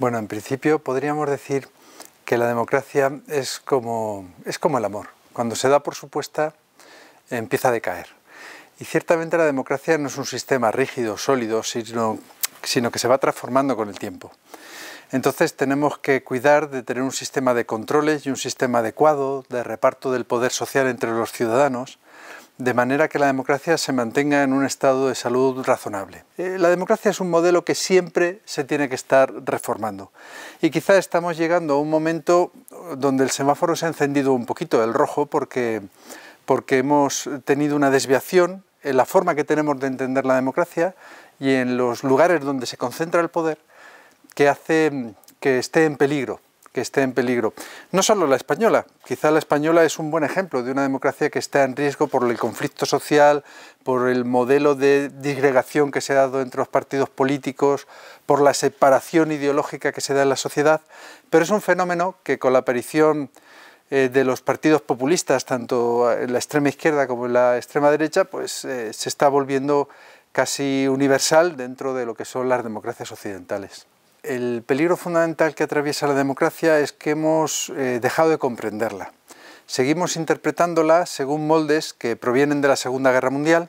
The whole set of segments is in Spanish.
Bueno, en principio podríamos decir que la democracia es como, es como el amor. Cuando se da por supuesta, empieza a decaer. Y ciertamente la democracia no es un sistema rígido, sólido, sino, sino que se va transformando con el tiempo. Entonces tenemos que cuidar de tener un sistema de controles y un sistema adecuado de reparto del poder social entre los ciudadanos de manera que la democracia se mantenga en un estado de salud razonable. Eh, la democracia es un modelo que siempre se tiene que estar reformando y quizá estamos llegando a un momento donde el semáforo se ha encendido un poquito, el rojo, porque, porque hemos tenido una desviación en la forma que tenemos de entender la democracia y en los lugares donde se concentra el poder que hace que esté en peligro que esté en peligro. No solo la española, quizá la española es un buen ejemplo de una democracia que está en riesgo por el conflicto social, por el modelo de disgregación que se ha dado entre los partidos políticos, por la separación ideológica que se da en la sociedad, pero es un fenómeno que con la aparición eh, de los partidos populistas, tanto en la extrema izquierda como en la extrema derecha, pues eh, se está volviendo casi universal dentro de lo que son las democracias occidentales el peligro fundamental que atraviesa la democracia es que hemos eh, dejado de comprenderla. Seguimos interpretándola según moldes que provienen de la Segunda Guerra Mundial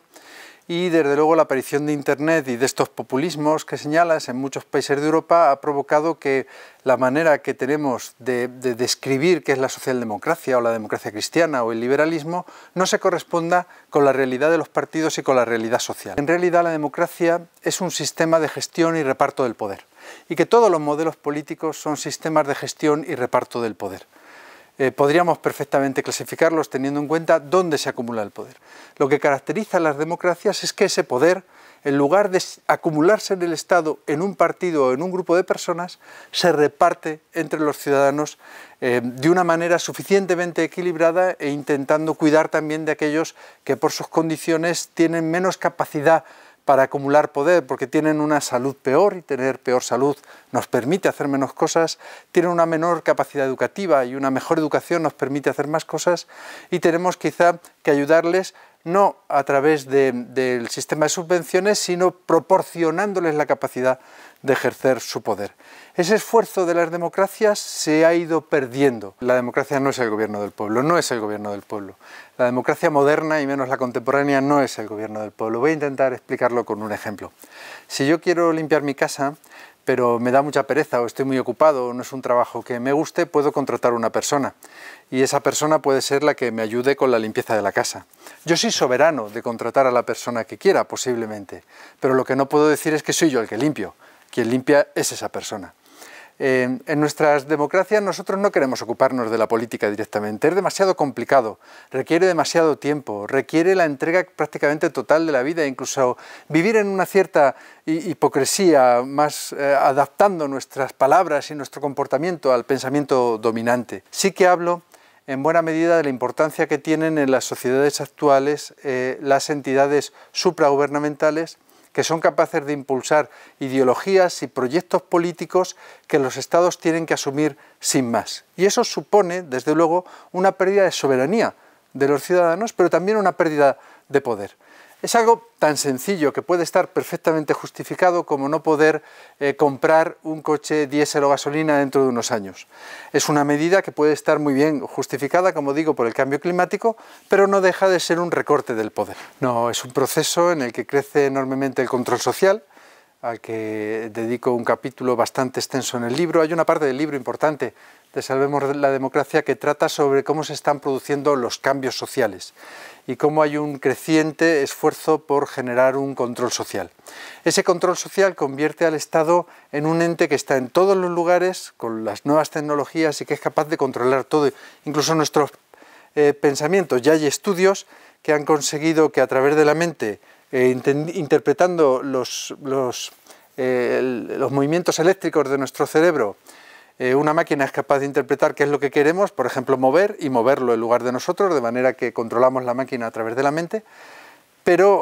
y desde luego la aparición de Internet y de estos populismos que señalas en muchos países de Europa ha provocado que la manera que tenemos de describir qué es la socialdemocracia o la democracia cristiana o el liberalismo no se corresponda con la realidad de los partidos y con la realidad social. En realidad la democracia es un sistema de gestión y reparto del poder y que todos los modelos políticos son sistemas de gestión y reparto del poder. Eh, podríamos perfectamente clasificarlos teniendo en cuenta dónde se acumula el poder. Lo que caracteriza a las democracias es que ese poder, en lugar de acumularse en el Estado, en un partido o en un grupo de personas, se reparte entre los ciudadanos eh, de una manera suficientemente equilibrada e intentando cuidar también de aquellos que por sus condiciones tienen menos capacidad para acumular poder, porque tienen una salud peor y tener peor salud nos permite hacer menos cosas, tienen una menor capacidad educativa y una mejor educación nos permite hacer más cosas y tenemos quizá que ayudarles no a través del sistema de subvenciones, sino proporcionándoles la capacidad de ejercer su poder. Ese esfuerzo de las democracias se ha ido perdiendo. La democracia no es el gobierno del pueblo, no es el gobierno del pueblo. La democracia moderna y menos la contemporánea no es el gobierno del pueblo. Voy a intentar explicarlo con un ejemplo. Si yo quiero limpiar mi casa, pero me da mucha pereza o estoy muy ocupado o no es un trabajo que me guste, puedo contratar una persona. Y esa persona puede ser la que me ayude con la limpieza de la casa. Yo soy soberano de contratar a la persona que quiera, posiblemente, pero lo que no puedo decir es que soy yo el que limpio. Quien limpia es esa persona. Eh, en nuestras democracias nosotros no queremos ocuparnos de la política directamente, es demasiado complicado, requiere demasiado tiempo, requiere la entrega prácticamente total de la vida, incluso vivir en una cierta hipocresía, más eh, adaptando nuestras palabras y nuestro comportamiento al pensamiento dominante. Sí que hablo en buena medida de la importancia que tienen en las sociedades actuales eh, las entidades supragubernamentales que son capaces de impulsar ideologías y proyectos políticos que los estados tienen que asumir sin más. Y eso supone, desde luego, una pérdida de soberanía de los ciudadanos, pero también una pérdida de poder. Es algo tan sencillo que puede estar perfectamente justificado como no poder eh, comprar un coche diésel o gasolina dentro de unos años. Es una medida que puede estar muy bien justificada, como digo, por el cambio climático, pero no deja de ser un recorte del poder. No, es un proceso en el que crece enormemente el control social, al que dedico un capítulo bastante extenso en el libro. Hay una parte del libro importante de Salvemos la Democracia que trata sobre cómo se están produciendo los cambios sociales y cómo hay un creciente esfuerzo por generar un control social. Ese control social convierte al Estado en un ente que está en todos los lugares con las nuevas tecnologías y que es capaz de controlar todo, incluso nuestros eh, pensamientos. Ya hay estudios que han conseguido que a través de la mente eh, interpretando los, eh, los, movimientos eléctricos de nuestro cerebro eh, una máquina es capaz de interpretar qué es lo que queremos, por ejemplo, mover y moverlo en lugar de nosotros, de manera que controlamos la máquina a través de la mente. Pero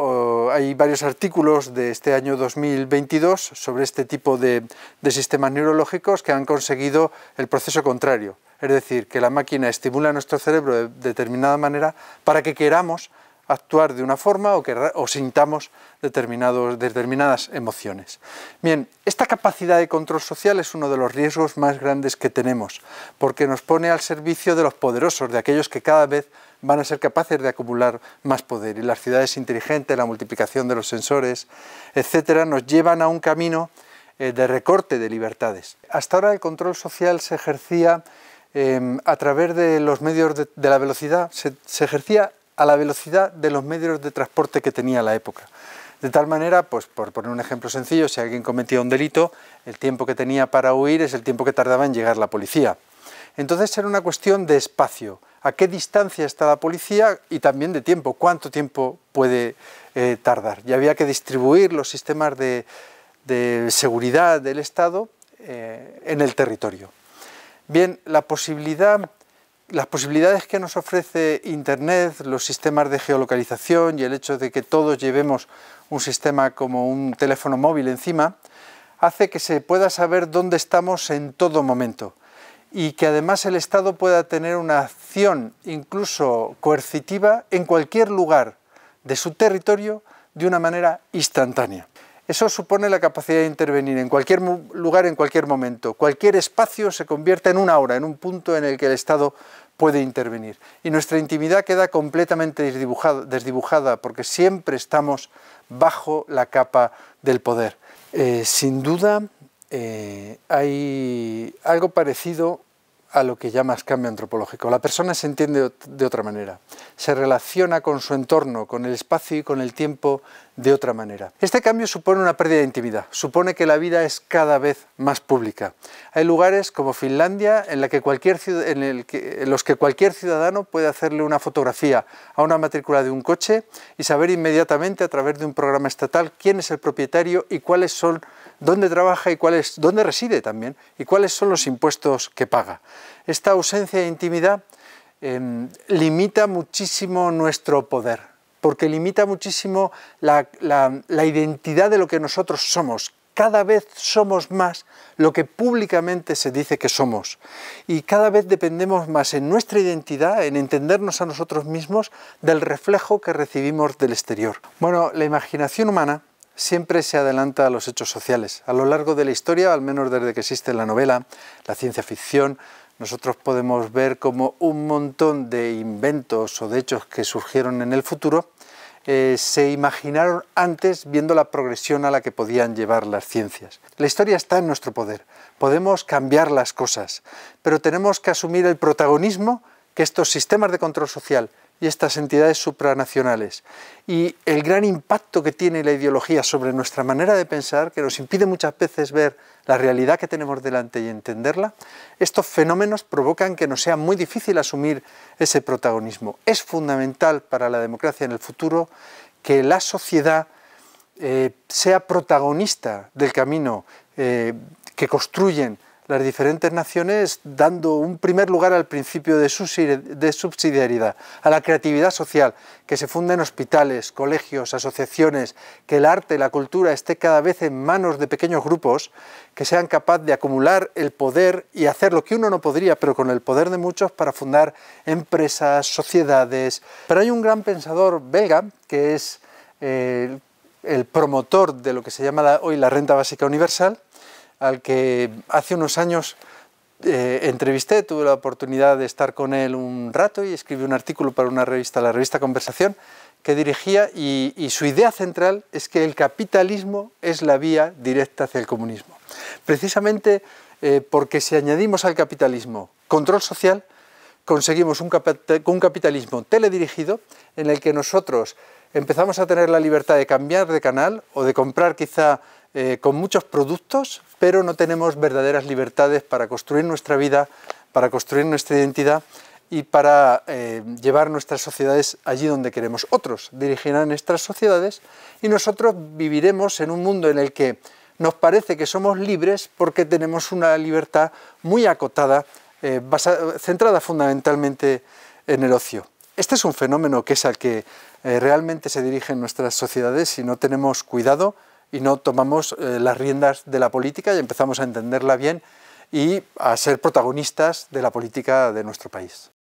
oh, hay varios artículos de este año 2022 sobre este tipo de, de, sistemas neurológicos que han conseguido el proceso contrario. Es decir, que la máquina estimula nuestro cerebro de determinada manera para que queramos actuar de una forma o, que, sintamos determinados, determinadas emociones. Bien, esta capacidad de control social es uno de los riesgos más grandes que tenemos, porque nos pone al servicio de los poderosos, de aquellos que cada vez van a ser capaces de acumular más poder. Y las ciudades inteligentes, la multiplicación de los sensores, etcétera, nos llevan a un camino eh, de recorte de libertades. Hasta ahora el control social se ejercía em, a través de los medios de, la velocidad, se ejercía a la velocidad de los medios de transporte que tenía la época. De tal manera, pues por poner un ejemplo sencillo, si alguien cometía un delito, el tiempo que tenía para huir es el tiempo que tardaba en llegar la policía. Entonces era una cuestión de espacio, a qué distancia está la policía y también de tiempo, cuánto tiempo puede eh, tardar. Y había que distribuir los sistemas de, seguridad del Estado eh, en el territorio. Bien, la posibilidad las posibilidades que nos ofrece Internet, los sistemas de geolocalización y el hecho de que todos llevemos un sistema como un teléfono móvil encima, hace que se pueda saber dónde estamos en todo momento y que además el Estado pueda tener una acción incluso coercitiva en cualquier lugar de su territorio de una manera instantánea. Eso supone la capacidad de intervenir en cualquier lugar, en cualquier momento. Cualquier espacio se convierte en una hora, en un punto en el que el Estado puede intervenir. Y nuestra intimidad queda completamente desdibujada, desdibujada porque siempre estamos bajo la capa del poder. Eh, sin duda, eh, hay algo parecido a lo que llamas cambio antropológico. La persona se entiende de otra manera, se relaciona con su entorno, con el espacio y con el tiempo de otra manera. Este cambio supone una pérdida de intimidad, supone que la vida es cada vez más pública. Hay lugares como Finlandia en, los que cualquier ciudadano puede hacerle una fotografía a una matrícula de un coche y saber inmediatamente a través de un programa estatal quién es el propietario y cuáles son dónde trabaja y cuál dónde reside también y cuáles son los impuestos que paga. Esta ausencia de intimidad em, limita muchísimo nuestro poder, porque limita muchísimo la identidad de lo que nosotros somos, cada vez somos más lo que públicamente se dice que somos y cada vez dependemos más en nuestra identidad, en entendernos a nosotros mismos, del reflejo que recibimos del exterior. Bueno, la imaginación humana siempre se adelanta a los hechos sociales. A lo largo de la historia, al menos desde que existe la novela, la ciencia ficción, nosotros podemos ver como un montón de inventos o de hechos que surgieron en el futuro eh, se imaginaron antes viendo la progresión a la que podían llevar las ciencias. La historia está en nuestro poder, podemos cambiar las cosas, pero tenemos que asumir el protagonismo que estos sistemas de control social y estas entidades supranacionales. Y el gran impacto que tiene la ideología sobre nuestra manera de pensar, que nos impide muchas veces ver la realidad que tenemos delante y entenderla, estos fenómenos provocan que nos sea muy difícil asumir ese protagonismo. Es fundamental para la democracia en el futuro que la sociedad eh, sea protagonista del camino eh, que construyen las diferentes naciones dando un primer lugar al principio de subsidiariedad, a la creatividad social, que se funden en hospitales, colegios, asociaciones, que el arte, y la cultura esté cada vez en manos de pequeños grupos que sean capaces de acumular el poder y hacer lo que uno no podría, pero con el poder de muchos para fundar empresas, sociedades. Pero hay un gran pensador belga que es eh, el promotor de lo que se llama hoy la renta básica universal, al que hace unos años eh, entrevisté, tuve la oportunidad de estar con él un rato y escribí un artículo para una revista, la revista Conversación, que dirigía y, su idea central es que el capitalismo es la vía directa hacia el comunismo. Precisamente eh, porque si añadimos al capitalismo control social, conseguimos un, un capitalismo teledirigido en el que nosotros empezamos a tener la libertad de cambiar de canal o de comprar quizá eh, con muchos productos, pero no tenemos verdaderas libertades para construir nuestra vida, para construir nuestra identidad y para eh, llevar nuestras sociedades allí donde queremos. Otros dirigirán nuestras sociedades y nosotros viviremos en un mundo en el que nos parece que somos libres porque tenemos una libertad muy acotada, eh, centrada fundamentalmente en el ocio. Este es un fenómeno que es al que realmente se dirigen nuestras sociedades si no tenemos cuidado, y no tomamos eh, las riendas de la política y empezamos a entenderla bien y a ser protagonistas de la política de nuestro país.